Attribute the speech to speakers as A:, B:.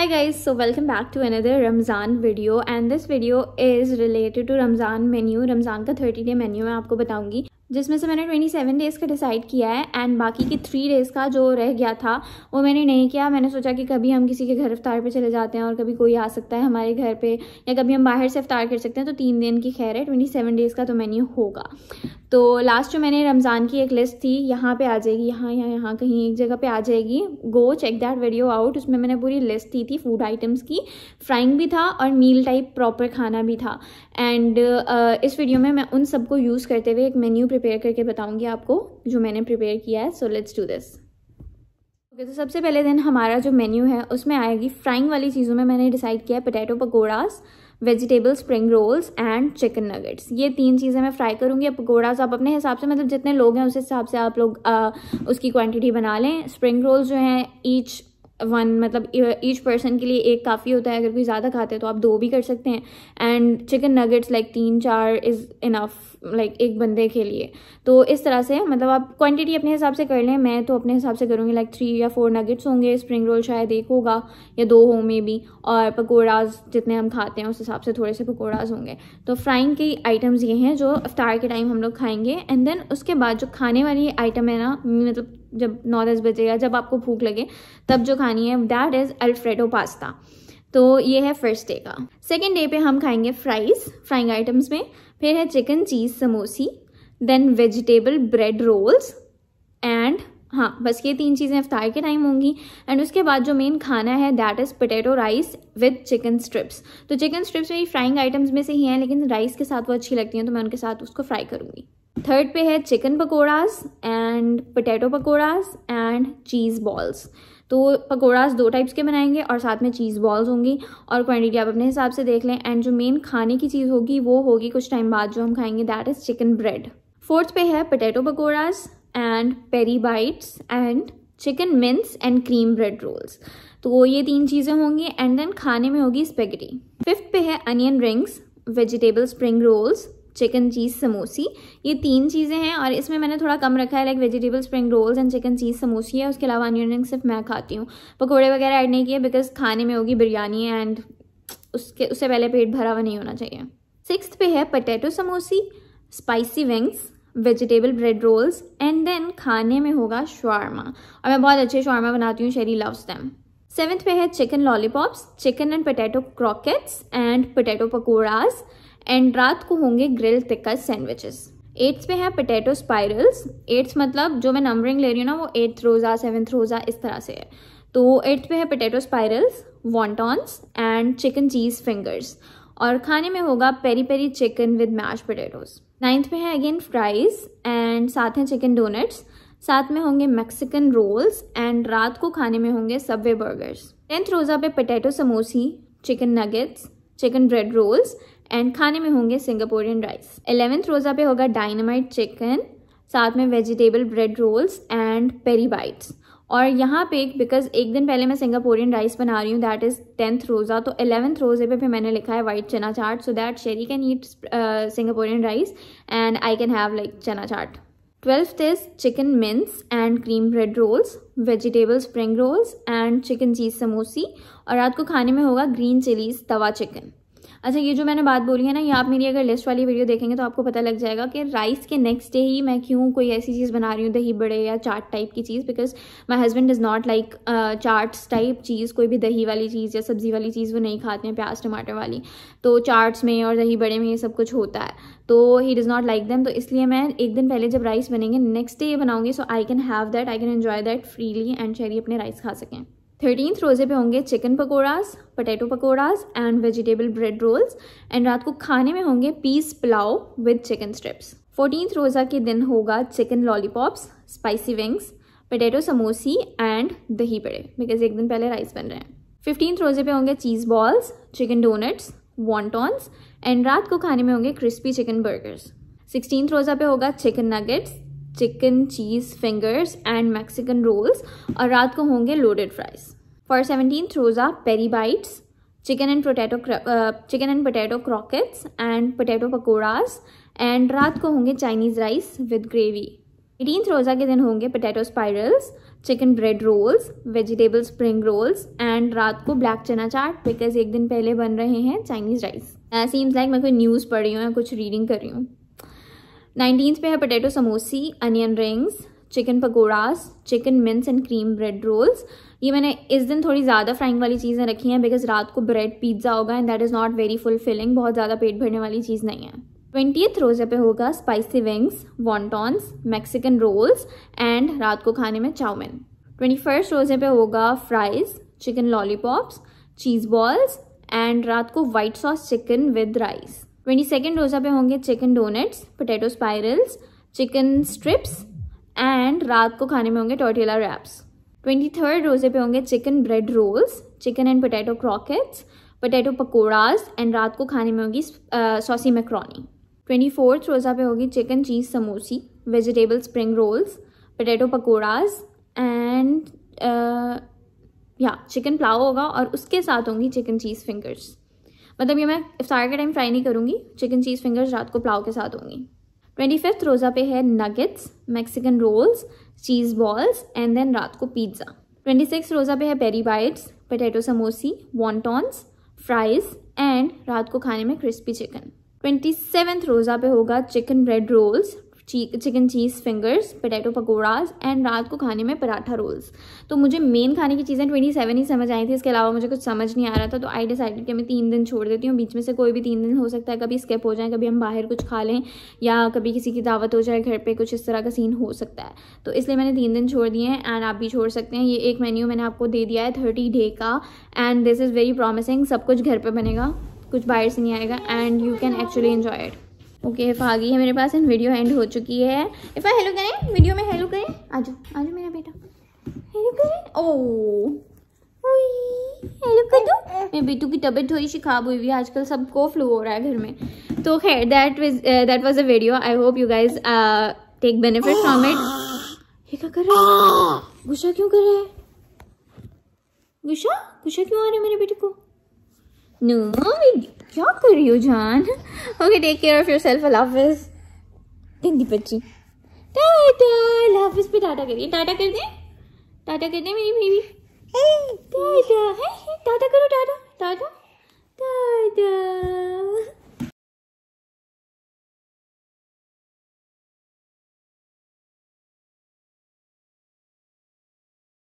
A: hi guys so welcome back to another ramzan video and this video is related to ramzan menu ramzan का 30 day menu मैं आपको बताऊंगी जिसमें से मैंने ट्वेंटी सेवन डेज़ का डिसाइड किया है एंड बाकी के थ्री डेज़ का जो रह गया था वो मैंने नहीं किया मैंने सोचा कि कभी हम किसी के घर अफ्तार पे चले जाते हैं और कभी कोई आ सकता है हमारे घर पे या कभी हम बाहर से अफ्तार कर सकते हैं तो तीन दिन की खैर है ट्वेंटी सेवन डेज़ का तो मेन्यू होगा तो लास्ट जो मैंने रमज़ान की एक लिस्ट थी यहाँ पे आ जाएगी यहाँ यहाँ यहाँ कहीं एक जगह पे आ जाएगी go check that video out उसमें मैंने पूरी लिस्ट दी थी फूड आइटम्स की फ्राइंग भी था और मील टाइप प्रॉपर खाना भी था एंड uh, इस वीडियो में मैं उन सबको यूज़ करते हुए एक मेन्यू प्रिपेयर करके बताऊँगी आपको जो मैंने प्रिपेयर किया है so let's do this okay तो सबसे पहले दिन हमारा जो मेन्यू है उसमें आएगी फ्राइंग वाली चीज़ों में मैंने डिसाइड किया है potato pakoras vegetable spring rolls and chicken nuggets ये तीन चीज़ें मैं फ्राई करूँगी पकौड़ाज आप अपने हिसाब से मतलब जितने लोग हैं उस हिसाब से आप लोग आ, उसकी क्वान्टिटी बना लें स्प्रिंग रोल्स जो हैं ईच वन मतलब ईच पर्सन के लिए एक काफ़ी होता है अगर कोई ज़्यादा खाते हैं तो आप दो भी कर सकते हैं एंड चिकन नगेट्स लाइक तीन चार इज़ इनफ़ लाइक एक बंदे के लिए तो इस तरह से मतलब आप क्वांटिटी अपने हिसाब से कर लें मैं तो अपने हिसाब से करूँगी लाइक थ्री या फोर नगेट्स होंगे स्प्रिंग रोल शायद एक होगा या दो हो मे बी और पकौड़ाज जितने हम खाते हैं उस हिसाब से थोड़े से पकौड़ाज होंगे तो फ्राइंग की आइटम्स ये हैं जो अफ्तार के टाइम हम लोग खाएंगे एंड देन उसके बाद जो खाने वाली आइटम है ना मतलब जब नौ दस बजे या जब आपको भूख लगे तब जो खानी है दैट इज़ अल्फ्रेडो पास्ता तो ये है फर्स्ट डे का सेकेंड डे पे हम खाएंगे फ्राइज़ फ्राइंग आइटम्स में फिर है chicken cheese samosi then vegetable bread rolls and हाँ बस ये तीन चीज़ें अफ्तार के टाइम होंगी एंड उसके बाद जो मेन खाना है that is potato rice with chicken strips तो चिकन स्ट्रिप्स मेरी फ्राइंग आइटम्स में से ही हैं लेकिन राइस के साथ वो अच्छी लगती हैं तो मैं उनके साथ उसको फ्राई करूँगी थर्ड पे है chicken pakoras and potato pakoras and cheese balls तो पकोड़ास दो टाइप्स के बनाएंगे और साथ में चीज़ बॉल्स होंगी और क्वांटिटी आप अपने हिसाब से देख लें एंड जो मेन खाने की चीज़ होगी वो होगी कुछ टाइम बाद जो हम खाएंगे that is chicken bread fourth पे है potato pakoras and peri bites and chicken mince and cream bread rolls तो ये तीन चीज़ें होंगी एंड देन खाने में होगी स्पेगरी फिफ्थ पे है onion rings vegetable spring rolls chicken cheese samosi ये तीन चीज़ें हैं और इसमें मैंने थोड़ा कम रखा है like vegetable spring rolls and chicken cheese samosi है उसके अलावा अनियन रिंग सिर्फ मैं खाती हूँ पकौड़े वगैरह ऐड नहीं किए बिकॉज खाने में होगी बिरयानी एंड उसके उससे पहले पेट भरा हुआ नहीं होना चाहिए सिक्स पे है potato samosi spicy wings vegetable bread rolls and then खाने में होगा शवारमा और मैं बहुत अच्छे शॉर्मा बनाती हूँ शेरी लव्स दैम सेवन्थ पे है chicken lollipops chicken and potato croquettes and potato pakoras and रात को होंगे ग्रिल टिक्का सैंडविचेस एट्स पे है पोटैटो स्पाइरल्स एट्स मतलब जो मैं नंबरिंग ले रही हूँ ना वो एट्थ रोज़ा सेवन्थ रोज़ा इस तरह से है तो एट्थ पे है potato spirals wontons and chicken cheese fingers और खाने में होगा peri peri chicken with mash potatoes ninth पे है अगेन फ्राइज एंड साथ हैं चिकन डोनट्स साथ में होंगे मैक्सिकन रोल्स एंड रात को खाने में होंगे सब्वे बर्गर्स टेंथ रोज़ा पे potato samosi chicken nuggets chicken bread rolls and खाने में होंगे सिंगापोरियन राइस एलेवेंथ रोज़ा पे होगा डायनामाइट चिकन साथ में vegetable bread rolls and peri bites और यहाँ पे बिकॉज एक दिन पहले मैं सिंगापोरियन राइस बना रही हूँ दैट इज़ टेंथ रोज़ा तो एलेवंथ रोज़े पे भी मैंने लिखा है white chana chaat so that Sheri can eat Singaporean rice and I can have like chana chaat twelfth is chicken mince and cream bread rolls vegetable spring rolls and chicken cheese samosi और रात को खाने में होगा ग्रीन चिलीज तवा चिकन अच्छा ये जो मैंने बात बोली है ना ये आप मेरी अगर लिस्ट वाली वीडियो देखेंगे तो आपको पता लग जाएगा कि राइस के नेक्स्ट डे ही मैं क्यों कोई ऐसी चीज़ बना रही हूँ दही बड़े या चाट टाइप की चीज़ because my husband is not like chaats type चीज़ कोई भी दही वाली चीज़ या सब्ज़ी वाली चीज़ वो नहीं खाते हैं प्याज टमाटर वाली तो चाट्स में और दही बड़े में ये सब कुछ होता है तो he does not like them तो इसलिए मैं एक दिन पहले जब राइस बनेंगे नेक्स्ट डे ये बनाऊँगी so I can have that I can enjoy that freely and Sheri अपने राइस खा सकें थर्टीन रोज़े पे होंगे chicken pakoras potato pakoras and vegetable bread rolls and रात को खाने में होंगे peas pulao with chicken strips fourteen रोज़ा के दिन होगा chicken lollipops spicy wings potato samosi and दही बड़े बिकॉज एक दिन पहले राइस बन रहे हैं फिफ्टीन रोज़े पे होंगे cheese balls chicken donuts wontons and रात को खाने में होंगे क्रिस्पी चिकन बर्गर्स सिक्सटीन रोज़ा पे होगा chicken nuggets chicken cheese fingers and Mexican rolls और रात को होंगे लोडेड फ्राइज़ फॉर सेवनटीन रोज़ा peri bites chicken and potato chicken and potato croquettes and potato pakoras and रात को होंगे Chinese rice with gravy eighteen रोज़ा के दिन होंगे potato spirals chicken bread rolls vegetable spring rolls and रात को ब्लैक चना चाट बिकॉज एक दिन पहले बन रहे हैं चाइनीज़ राइस सीम्स लाइक मैं कोई न्यूज़ पढ़ रही हूँ या कुछ रीडिंग कर रही हूँ नाइनटीन पे है potato samosi onion rings chicken pakoras chicken mince and cream bread rolls ये मैंने इस दिन थोड़ी ज़्यादा फ्राइंग वाली चीज़ें रखी हैं बिकॉज रात को ब्रेड पिज्ज़ा होगा and that is not very fulfilling बहुत ज़्यादा पेट भरने वाली चीज़ नहीं है ट्वेंटीथ रोज़े पे होगा spicy wings wontons Mexican rolls and रात को खाने में चाउमिन ट्वेंटी फर्स्ट रोज़े पे होगा fries chicken lollipops cheese balls and रात को white sauce chicken with rice twenty second डोसा पे होंगे chicken donuts potato spirals chicken strips and रात को खाने में होंगे टोटेला रैप्स ट्वेंटी थर्ड रोजे पे होंगे chicken bread rolls chicken and potato croquettes potato pakoras and रात को खाने में होगी सॉसी मैक्रोनी ट्वेंटी फोर्थ रोज़ा पे होगी chicken cheese samosi vegetable spring rolls potato pakoras and या चिकन पुलाव होगा और उसके साथ होंगी चिकन चीज़ फिंगर्स मतलब ये मैं इफ्तार के टाइम फ्राई नहीं करूँगी चिकन चीज़ फिंगर्स रात को पुलाव के साथ होंगी ट्वेंटी फिफ्थ रोज़ा पे है nuggets Mexican rolls cheese balls and then रात को पिज्ज़ा ट्वेंटी सिक्स रोज़ा पे है peri bites potato samosi wontons fries and रात को खाने में क्रिस्पी चिकन ट्वेंटी सेवन्थ रोज़ा पे होगा chicken bread rolls chicken cheese fingers potato pakoras and रात को खाने में पराठा रोल्स तो मुझे मेन खाने की चीज़ें ट्वेंटी सेवन ही समझ आई थी इसके अलावा मुझे कुछ समझ नहीं आ रहा था तो आई डिसाइडेड कि मैं तीन दिन छोड़ देती हूँ बीच में से कोई भी तीन दिन हो सकता है कभी स्किप हो जाए कभी हम बाहर कुछ खा लें या कभी किसी की दावत हो जाए घर पर कुछ इस तरह का सीन हो सकता है तो इसलिए मैंने तीन दिन छोड़ दिए हैं एंड आप भी छोड़ सकते हैं ये एक मेन्यू मैंने आपको दे दिया है थर्टी डे का and this is very promising सब कुछ घर पर बनेगा कुछ बाहर से नहीं आएगा and you can actually enjoy it okay okay, आ गई है मेरे पास एंड वीडियो एंड हो चुकी है इफ़ा हेलो करें वीडियो में हेलो करें आ जाओ आ जाओ मेरा बेटा हेलो करें oh, ओ हेलो कर दो मेरे बेटू की तबीयत थोड़ी सी खराब हुई हुई है आजकल सबको फ्लू हो रहा है घर में तो खैर that was that was a video I hope you guys take benefit from it ये क्या कर रहा है गुस्सा क्यों कर रहा है गुस्सा गुस्सा क्यों आ रहा है मेरे बेटे को नो no, क्या कर रही हो जान okay take care of yourself हाफिज हिंदी बच्ची टाटा हाफिज पे टाटा करिए टाटा कर दें टाटा कर दें मेरी बेबी टाटा है